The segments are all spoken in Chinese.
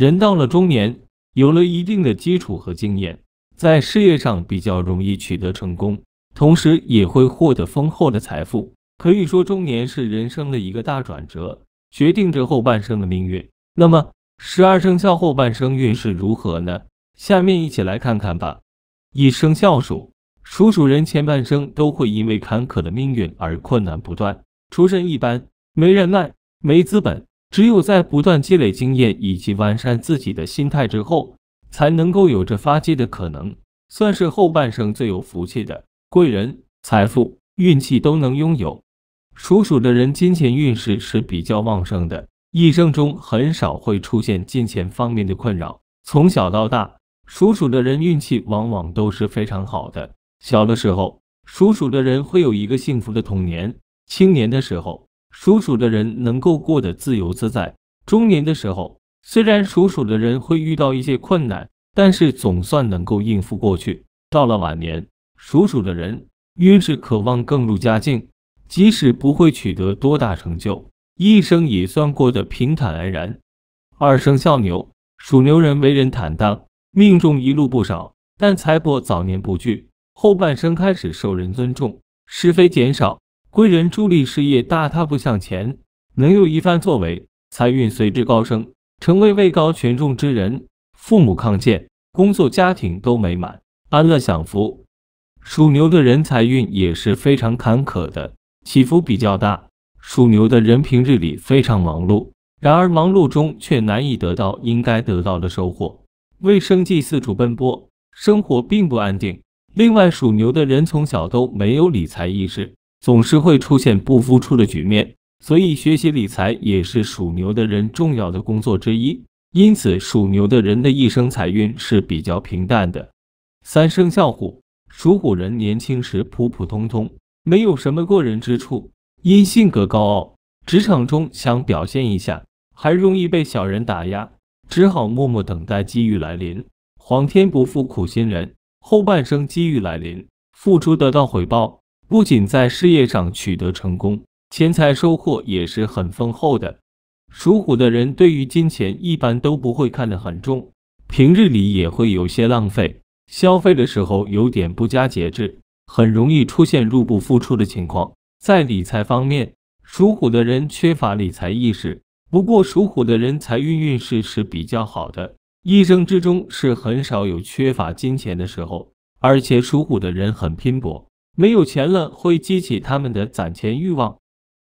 人到了中年，有了一定的基础和经验，在事业上比较容易取得成功，同时也会获得丰厚的财富。可以说，中年是人生的一个大转折，决定着后半生的命运。那么，十二生肖后半生运势如何呢？下面一起来看看吧。一生肖鼠，鼠鼠人前半生都会因为坎坷的命运而困难不断，出身一般，没人脉，没资本。只有在不断积累经验以及完善自己的心态之后，才能够有着发迹的可能，算是后半生最有福气的贵人，财富、运气都能拥有。属鼠的人金钱运势是比较旺盛的，一生中很少会出现金钱方面的困扰。从小到大，属鼠的人运气往往都是非常好的。小的时候，属鼠的人会有一个幸福的童年，青年的时候。属鼠的人能够过得自由自在。中年的时候，虽然属鼠的人会遇到一些困难，但是总算能够应付过去。到了晚年，属鼠的人越是渴望更入佳境，即使不会取得多大成就，一生也算过得平坦安然。二生肖牛，属牛人为人坦荡，命中一路不少，但财帛早年不聚，后半生开始受人尊重，是非减少。贵人助力事业，大踏步向前，能有一番作为，财运随之高升，成为位高权重之人，父母康健，工作家庭都美满，安乐享福。属牛的人财运也是非常坎坷的，起伏比较大。属牛的人平日里非常忙碌，然而忙碌中却难以得到应该得到的收获，为生计四处奔波，生活并不安定。另外，属牛的人从小都没有理财意识。总是会出现不付出的局面，所以学习理财也是属牛的人重要的工作之一。因此，属牛的人的一生财运是比较平淡的。三生肖虎，属虎人年轻时普普通通，没有什么过人之处，因性格高傲，职场中想表现一下，还容易被小人打压，只好默默等待机遇来临。皇天不负苦心人，后半生机遇来临，付出得到回报。不仅在事业上取得成功，钱财收获也是很丰厚的。属虎的人对于金钱一般都不会看得很重，平日里也会有些浪费，消费的时候有点不加节制，很容易出现入不敷出的情况。在理财方面，属虎的人缺乏理财意识。不过，属虎的人财运运势是比较好的，一生之中是很少有缺乏金钱的时候，而且属虎的人很拼搏。没有钱了，会激起他们的攒钱欲望。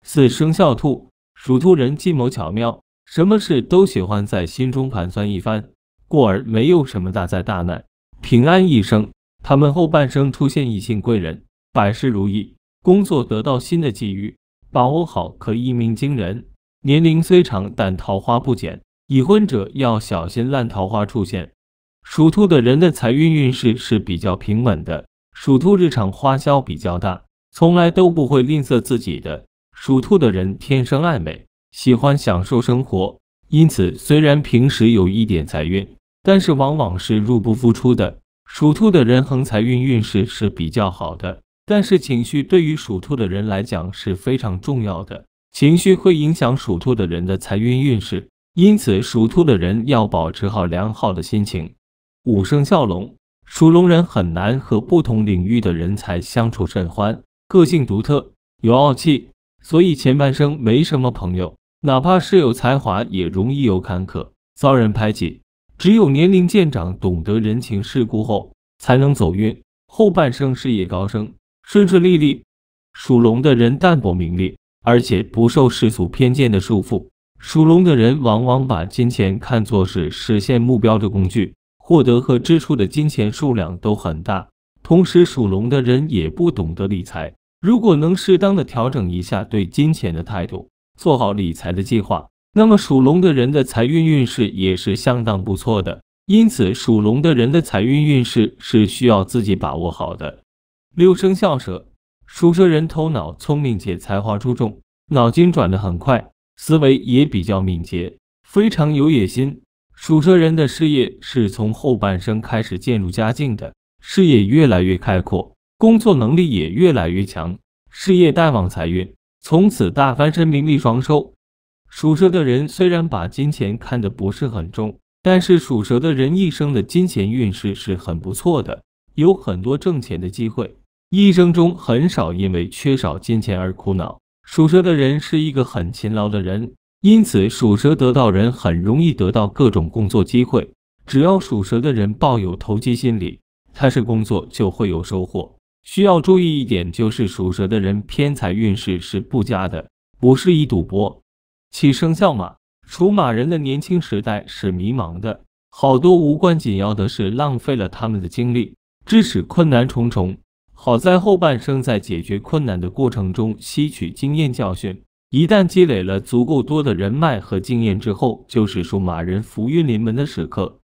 四生肖兔，属兔人计谋巧妙，什么事都喜欢在心中盘算一番，故而没有什么大灾大难，平安一生。他们后半生出现异性贵人，百事如意，工作得到新的机遇，把握好可一鸣惊人。年龄虽长，但桃花不减。已婚者要小心烂桃花出现。属兔的人的财运运势是比较平稳的。属兔日常花销比较大，从来都不会吝啬自己的。属兔的人天生爱美，喜欢享受生活，因此虽然平时有一点财运，但是往往是入不敷出的。属兔的人横财运运势是比较好的，但是情绪对于属兔的人来讲是非常重要的，情绪会影响属兔的人的财运运势，因此属兔的人要保持好良好的心情。五生肖龙。属龙人很难和不同领域的人才相处甚欢，个性独特，有傲气，所以前半生没什么朋友，哪怕是有才华，也容易有坎坷，遭人排挤。只有年龄渐长，懂得人情世故后，才能走运，后半生事业高升，顺顺利利。属龙的人淡泊名利，而且不受世俗偏见的束缚。属龙的人往往把金钱看作是实现目标的工具。获得和支出的金钱数量都很大，同时属龙的人也不懂得理财。如果能适当的调整一下对金钱的态度，做好理财的计划，那么属龙的人的财运运势也是相当不错的。因此，属龙的人的财运运势是需要自己把握好的。六生肖蛇，属蛇人头脑聪明且才华出众，脑筋转得很快，思维也比较敏捷，非常有野心。属蛇人的事业是从后半生开始渐入佳境的，事业越来越开阔，工作能力也越来越强，事业大旺，财运从此大翻身，名利双收。属蛇的人虽然把金钱看得不是很重，但是属蛇的人一生的金钱运势是很不错的，有很多挣钱的机会，一生中很少因为缺少金钱而苦恼。属蛇的人是一个很勤劳的人。因此，属蛇得到人很容易得到各种工作机会。只要属蛇的人抱有投机心理，他是工作就会有收获。需要注意一点，就是属蛇的人偏财运势是不佳的，不适宜赌博。七生肖马，属马人的年轻时代是迷茫的，好多无关紧要的事浪费了他们的精力，致使困难重重。好在后半生在解决困难的过程中吸取经验教训。一旦积累了足够多的人脉和经验之后，就是属马人福运临门的时刻。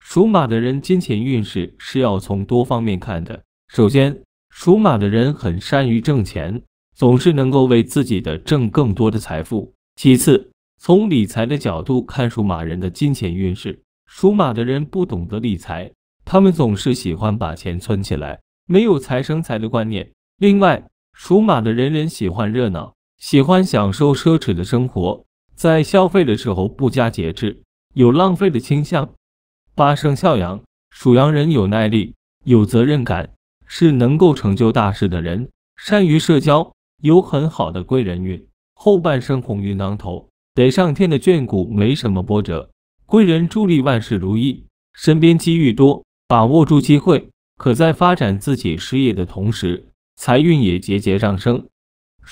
属马的人金钱运势是要从多方面看的。首先，属马的人很善于挣钱，总是能够为自己的挣更多的财富。其次，从理财的角度看属马人的金钱运势，属马的人不懂得理财，他们总是喜欢把钱存起来，没有财生财的观念。另外，属马的人人喜欢热闹。喜欢享受奢侈的生活，在消费的时候不加节制，有浪费的倾向。八生肖羊，属羊人有耐力，有责任感，是能够成就大事的人。善于社交，有很好的贵人运，后半生鸿运当头，得上天的眷顾，没什么波折，贵人助力，万事如意，身边机遇多，把握住机会，可在发展自己事业的同时，财运也节节上升。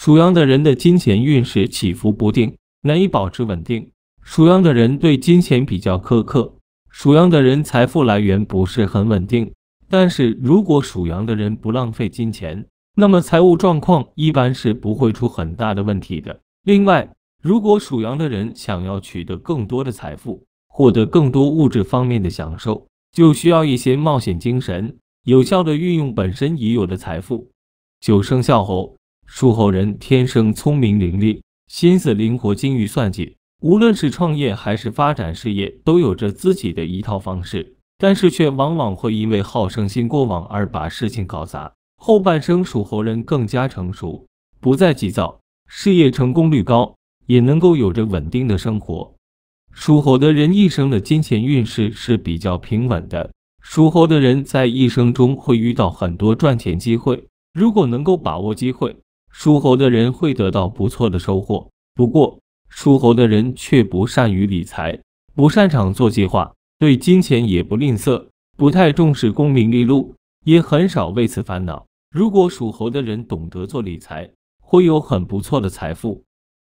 属羊的人的金钱运势起伏不定，难以保持稳定。属羊的人对金钱比较苛刻，属羊的人财富来源不是很稳定。但是如果属羊的人不浪费金钱，那么财务状况一般是不会出很大的问题的。另外，如果属羊的人想要取得更多的财富，获得更多物质方面的享受，就需要一些冒险精神，有效的运用本身已有的财富。九生肖猴。属猴人天生聪明伶俐，心思灵活，精于算计。无论是创业还是发展事业，都有着自己的一套方式，但是却往往会因为好胜心过往而把事情搞砸。后半生属猴人更加成熟，不再急躁，事业成功率高，也能够有着稳定的生活。属猴的人一生的金钱运势是比较平稳的。属猴的人在一生中会遇到很多赚钱机会，如果能够把握机会。属猴的人会得到不错的收获，不过属猴的人却不善于理财，不擅长做计划，对金钱也不吝啬，不太重视功名利禄，也很少为此烦恼。如果属猴的人懂得做理财，会有很不错的财富。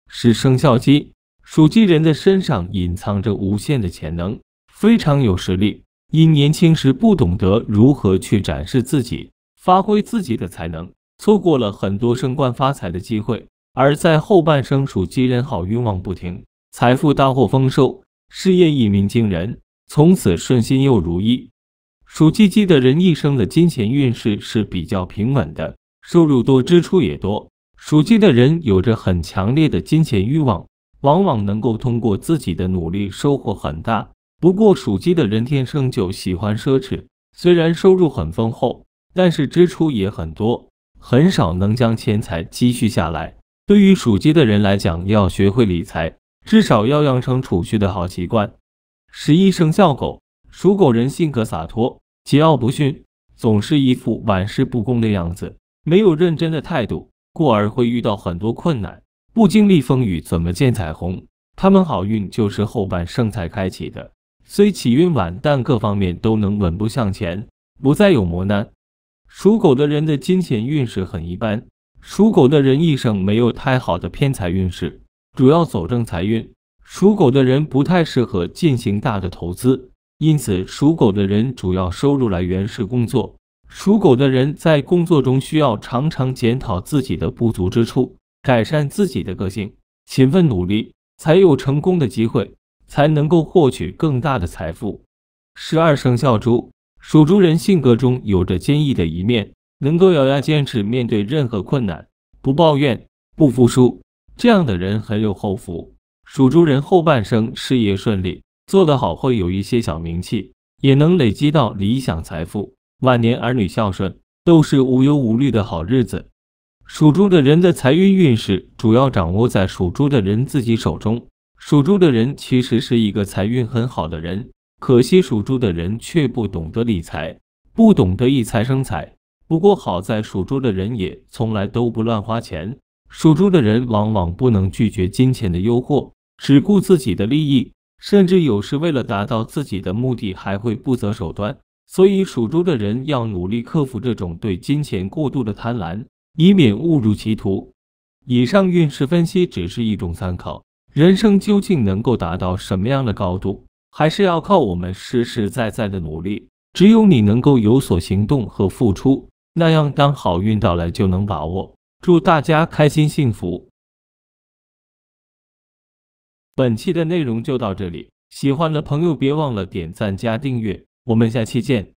是生肖鸡，属鸡人的身上隐藏着无限的潜能，非常有实力，因年轻时不懂得如何去展示自己，发挥自己的才能。错过了很多升官发财的机会，而在后半生属鸡人好运旺不停，财富大获丰收，事业一鸣惊人，从此顺心又如意。属鸡鸡的人一生的金钱运势是比较平稳的，收入多，支出也多。属鸡的人有着很强烈的金钱欲望，往往能够通过自己的努力收获很大。不过属鸡的人天生就喜欢奢侈，虽然收入很丰厚，但是支出也很多。很少能将钱财积蓄下来。对于属鸡的人来讲，要学会理财，至少要养成储蓄的好习惯。十一生肖狗，属狗人性格洒脱，桀骜不驯，总是一副玩世不恭的样子，没有认真的态度，故而会遇到很多困难。不经历风雨，怎么见彩虹？他们好运就是后半生才开启的，虽起运晚，但各方面都能稳步向前，不再有磨难。属狗的人的金钱运势很一般，属狗的人一生没有太好的偏财运势，主要走正财运。属狗的人不太适合进行大的投资，因此属狗的人主要收入来源是工作。属狗的人在工作中需要常常检讨自己的不足之处，改善自己的个性，勤奋努力才有成功的机会，才能够获取更大的财富。十二生肖猪。属猪人性格中有着坚毅的一面，能够咬牙坚持面对任何困难，不抱怨，不服输。这样的人很有后福，属猪人后半生事业顺利，做得好会有一些小名气，也能累积到理想财富，晚年儿女孝顺，都是无忧无虑的好日子。属猪的人的财运运势主要掌握在属猪的人自己手中，属猪的人其实是一个财运很好的人。可惜属猪的人却不懂得理财，不懂得一财生财。不过好在属猪的人也从来都不乱花钱。属猪的人往往不能拒绝金钱的诱惑，只顾自己的利益，甚至有时为了达到自己的目的，还会不择手段。所以属猪的人要努力克服这种对金钱过度的贪婪，以免误入歧途。以上运势分析只是一种参考，人生究竟能够达到什么样的高度？还是要靠我们实实在在的努力。只有你能够有所行动和付出，那样当好运到来就能把握。祝大家开心幸福！本期的内容就到这里，喜欢的朋友别忘了点赞加订阅，我们下期见。